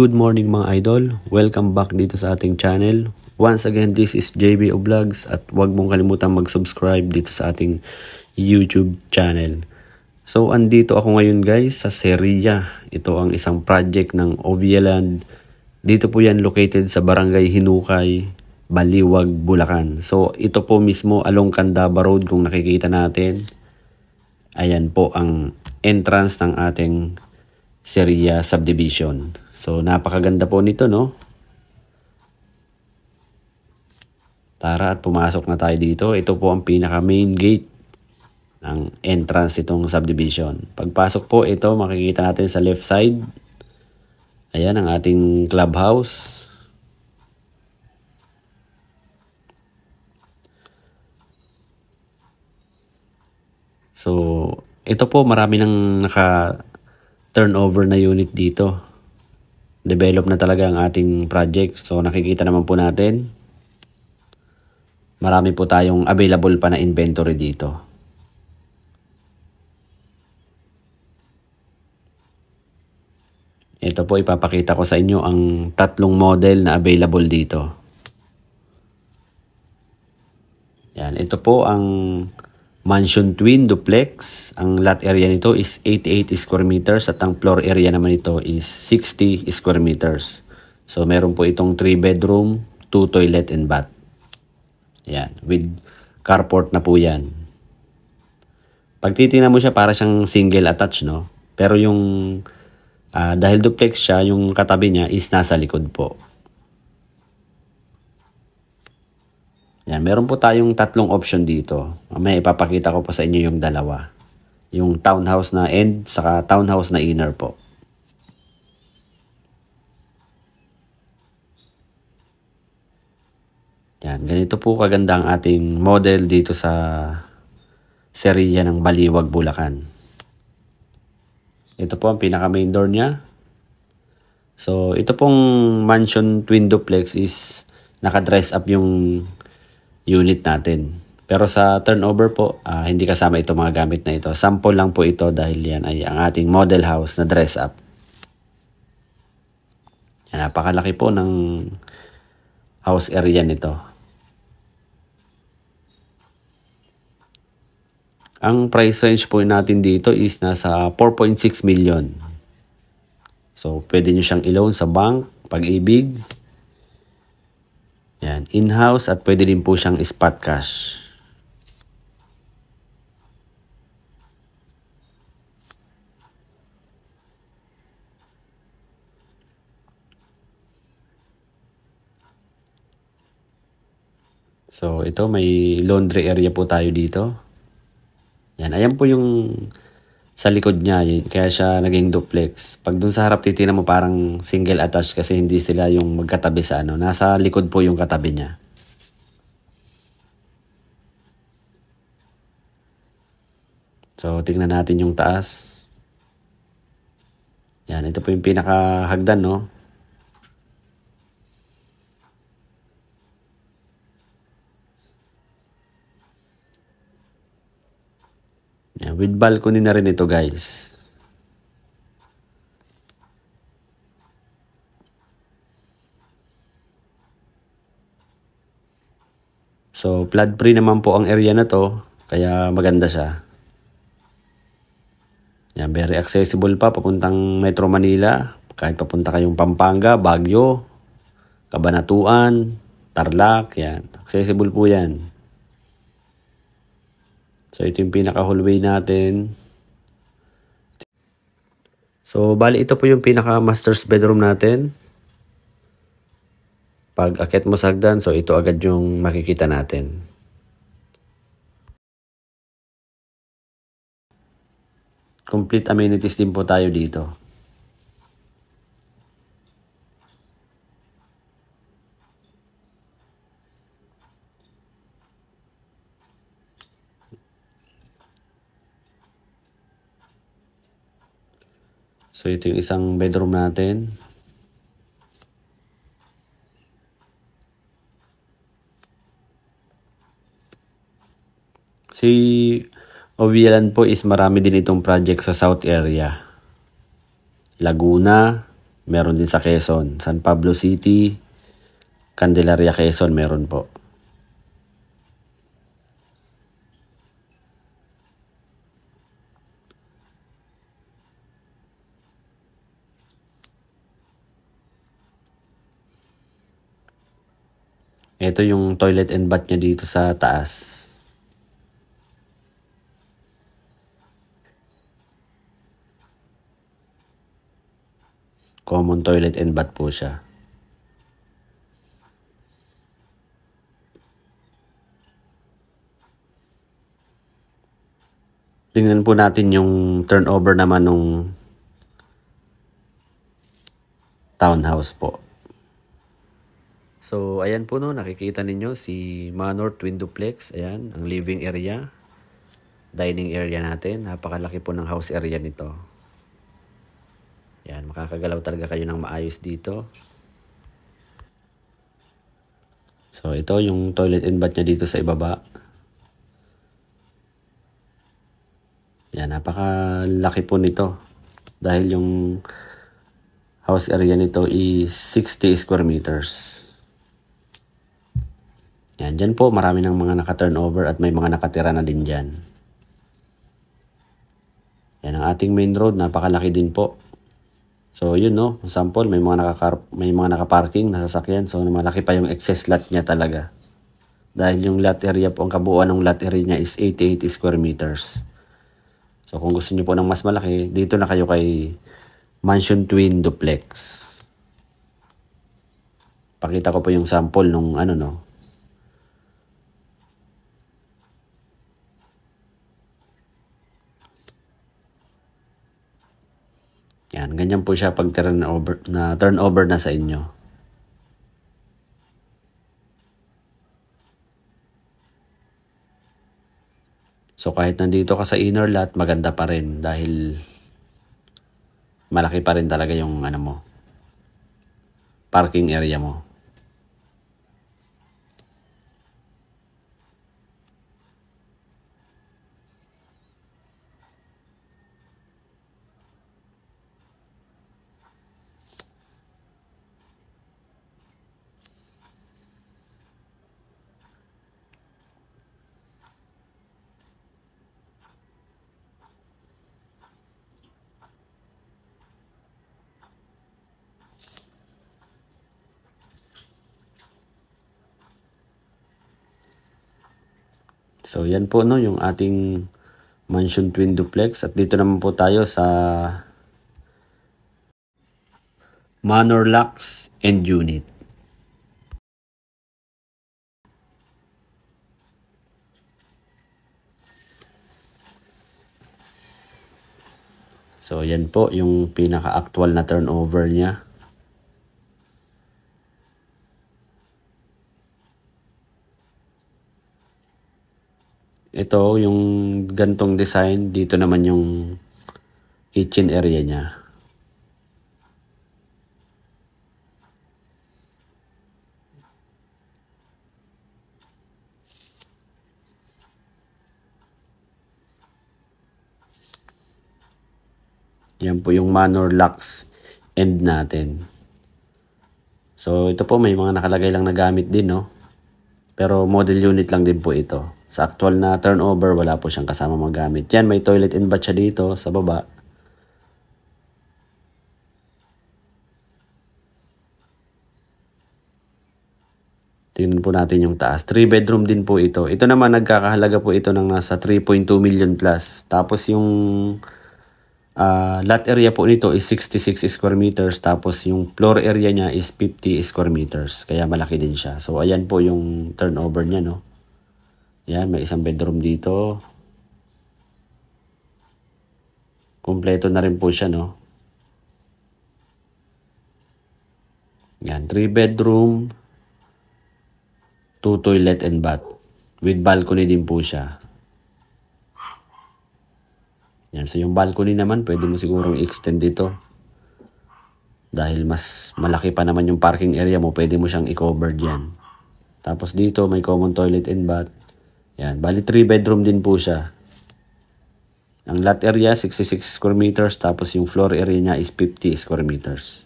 Good morning mga idol, welcome back dito sa ating channel. Once again, this is JB Vlogs at huwag mong kalimutan mag-subscribe dito sa ating YouTube channel. So, andito ako ngayon guys sa Seria. Ito ang isang project ng Ovieland. Dito po yan located sa Barangay Hinukay, Baliwag, Bulacan. So, ito po mismo along Candaba Road kung nakikita natin. Ayan po ang entrance ng ating Seria Subdivision. So, napakaganda po nito, no? Tara at pumasok na tayo dito. Ito po ang pinaka main gate ng entrance itong subdivision. Pagpasok po ito, makikita natin sa left side. Ayan ang ating clubhouse. So, ito po marami nang naka turnover na unit dito. Develop na talaga ang ating project. So nakikita naman po natin. Marami po tayong available pa na inventory dito. Ito po ipapakita ko sa inyo ang tatlong model na available dito. Yan, ito po ang mansion twin duplex. Ang lot area nito is 88 square meters at ang floor area naman nito is 60 square meters. So meron po itong 3 bedroom, 2 toilet and bath. Yan, with carport na po yan. Pag mo siya para siyang single attached no. Pero yung uh, dahil duplex siya, yung katabi niya is nasa likod po. Yan, meron po tayong tatlong option dito. May ipapakita ko po sa inyo yung dalawa. Yung townhouse na end, saka townhouse na inner po. Yan, ganito po kaganda ang ating model dito sa seriya ng Baliwag, Bulacan. Ito po ang pinaka main door niya. So, ito pong mansion twin duplex is naka-dress up yung unit natin. Pero sa turnover po, uh, hindi kasama itong mga gamit na ito. Sample lang po ito dahil yan ay ang ating model house na dress up. Yan, napakalaki po ng house area nito. Ang price range po natin dito is nasa 4.6 million. So, pwede nyo siyang i-loan sa bank, pag-ibig, yan, in-house at pwede din po siyang spot cash. So, ito may laundry area po tayo dito. Yan, ayan po yung sa likod niya. Yun, kaya siya naging duplex. Pag dun sa harap titina mo parang single attached kasi hindi sila yung magkatabi sa ano. Nasa likod po yung katabi niya. So, tingnan natin yung taas. Yan, ito po yung pinakahagdan, no? With balcony na rin ito guys. So flood free naman po ang area na to. Kaya maganda siya. Yan, very accessible pa papuntang Metro Manila. Kahit papunta kayong Pampanga, Baguio, Cabanatuan, Tarlac, yan. Accessible po yan. So, ito yung pinaka-hallway natin. So, bali ito po yung pinaka-master's bedroom natin. Pag akit mo sagdan, so ito agad yung makikita natin. Complete amenities din po tayo dito. So ito yung isang bedroom natin. Si Ovilan po is marami din itong project sa South area. Laguna, meron din sa Quezon. San Pablo City, Candelaria, Quezon meron po. Ito yung toilet and bath niya dito sa taas. Common toilet and bath po siya. Tingnan po natin yung turnover naman nung townhouse po. So, ayan po no, nakikita ninyo si Manor Twin Duplex. Ayan, ang living area. Dining area natin. Napakalaki po ng house area nito. Ayan, makakagalaw talaga kayo ng maayos dito. So, ito yung toilet and bath niya dito sa ibaba. Ayan, napakalaki po nito. Dahil yung house area nito is 60 square meters. Yan, dyan po marami ng mga naka-turnover at may mga nakatira na din dyan. Yan ang ating main road, napakalaki din po. So yun no, sample may mga naka may mga naka-parking na sasakyan so malaki pa yung excess lot niya talaga. Dahil yung lot area po, ang kabuuan ng lot area niya is 88 square meters. So kung gusto niyo po ng mas malaki, dito na kayo kay Mansion Twin Duplex. Pakita ko po yung sample nung ano no, Yan, ganyan po siya pag turnover na, turnover na sa inyo. So kahit nandito ka sa inner lot, maganda pa rin dahil malaki pa rin talaga yung ano mo, parking area mo. So yan po no yung ating mansion twin duplex at dito naman po tayo sa Manor Lux and Unit. So yan po yung pinaka-actual na turnover niya. Ito, yung gantong design, dito naman yung kitchen area niya. Yan po yung manor locks end natin. So ito po may mga nakalagay lang na gamit din no. Pero model unit lang din po ito. Sa actual na turnover, wala po siyang kasama mga gamit. Yan, may toilet and bath siya dito sa baba. Tingnan po natin yung taas. 3 bedroom din po ito. Ito naman nagkakahalaga po ito ng nasa 3.2 million plus. Tapos yung uh, lot area po nito is 66 square meters. Tapos yung floor area niya is 50 square meters. Kaya malaki din siya. So ayan po yung turnover niya no. Yan, may isang bedroom dito. Kompleto na rin po siya, no? Yan, 3 bedroom, 2 toilet and bath. With balcony din po siya. Yan, so yung balcony naman, pwede mo sigurong extend dito. Dahil mas malaki pa naman yung parking area mo, pwede mo siyang i-cover diyan. Tapos dito, may common toilet and bath. Yan, bali 3 bedroom din po siya. Ang lot area 66 square meters tapos yung floor area niya is 50 square meters.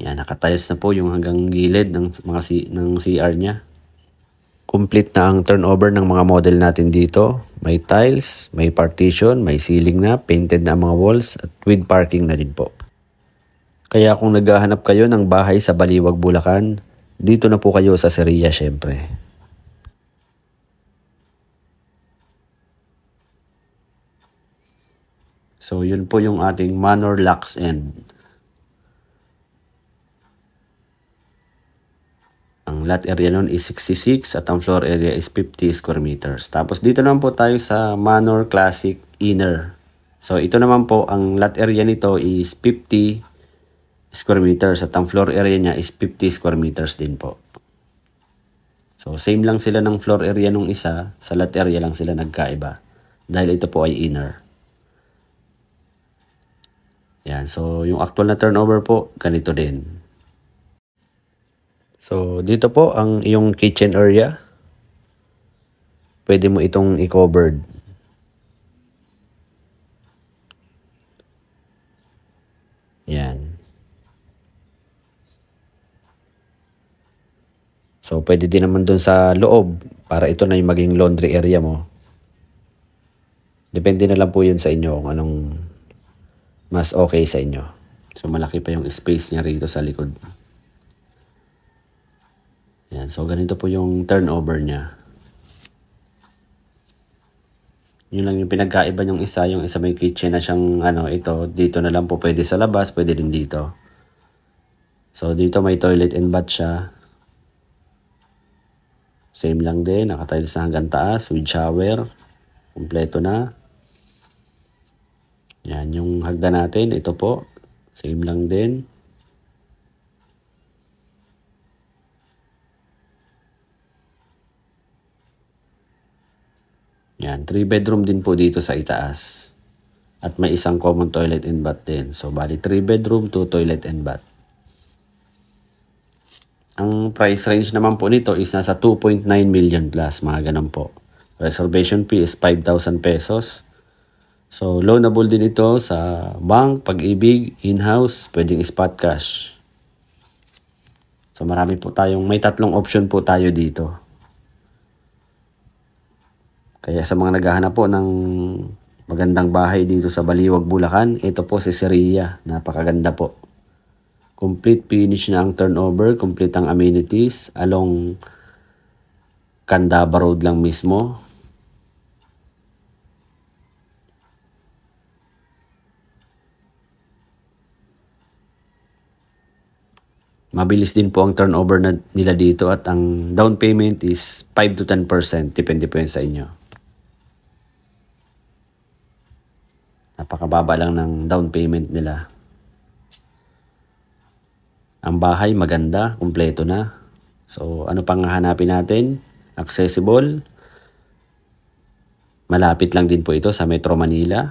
Yan, nakatiles na po yung hanggang gilid ng mga C, ng CR niya. Complete na ang turnover ng mga model natin dito. May tiles, may partition, may ceiling na, painted na ang mga walls at with parking na din po. Kaya kung naghahanap kayo ng bahay sa Baliwag, Bulacan, dito na po kayo sa Seria syempre. So yun po yung ating manor locks end. Ang lot area nun is 66 at ang floor area is 50 square meters. Tapos dito naman po tayo sa Manor Classic Inner. So ito naman po, ang lot area nito is 50 square meters at ang floor area niya is 50 square meters din po. So same lang sila ng floor area nung isa, sa lot area lang sila nagkaiba dahil ito po ay inner. Yan, so yung actual na turnover po, ganito din. So dito po ang iyong kitchen area. Pwede mo itong i-covered. So, pwede din naman dun sa loob para ito na yung maging laundry area mo. Depende na lang po yun sa inyo kung anong mas okay sa inyo. So, malaki pa yung space niya rito sa likod. Yan. So, ganito po yung turnover niya. Yun lang yung pinagkaiba yung isa. Yung isa may kitchen na siyang ano, ito. Dito na lang po pwede sa labas. Pwede din dito. So, dito may toilet and bath siya. Same lang din, nakatiles na hanggang taas with shower. Kompleto na. Yan yung hagda natin. Ito po. Same lang din. Yan. 3 bedroom din po dito sa itaas. At may isang common toilet and bath din. So, bali 3 bedroom, 2 toilet and bath. Ang price range naman po nito is nasa 2.9 million plus, mga ganun po. Reservation fee is 5,000 pesos. So, loanable din ito sa bank, pag-ibig, in-house, pwedeng spot cash. So, marami po tayong, may tatlong option po tayo dito. Kaya sa mga naghahanap po ng magandang bahay dito sa Baliwag, Bulacan, ito po si Seria. Napakaganda po. Complete finish na ang turnover, complete ang amenities along Candaba Road lang mismo. Mabilis din po ang turnover na nila dito at ang down payment is 5 to 10%. Depende po yan sa inyo. Napakababa lang ng down payment nila. Ang bahay maganda, kumpleto na. So ano pang hahanapin natin? Accessible. Malapit lang din po ito sa Metro Manila.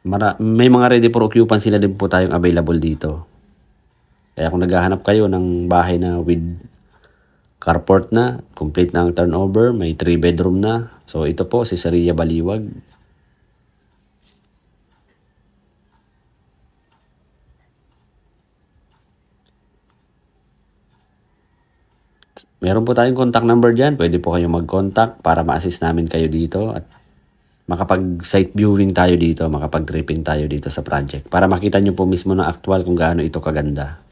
Mara may mga ready for occupancy na din po tayong available dito. Kaya kung naghahanap kayo ng bahay na with carport na, complete na ang turnover, may 3 bedroom na. So ito po si Saria Baliwag, meron po tayong contact number dyan. Pwede po kayong mag-contact para ma-assist namin kayo dito at makapag-site viewing tayo dito, makapag-tripping tayo dito sa project para makita nyo po mismo ng actual kung gaano ito kaganda.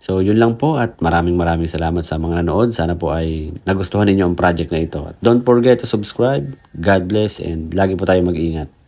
So yun lang po at maraming maraming salamat sa mga nanood. Sana po ay nagustuhan ninyo ang project na ito. At don't forget to subscribe. God bless and lagi po tayong mag-iingat.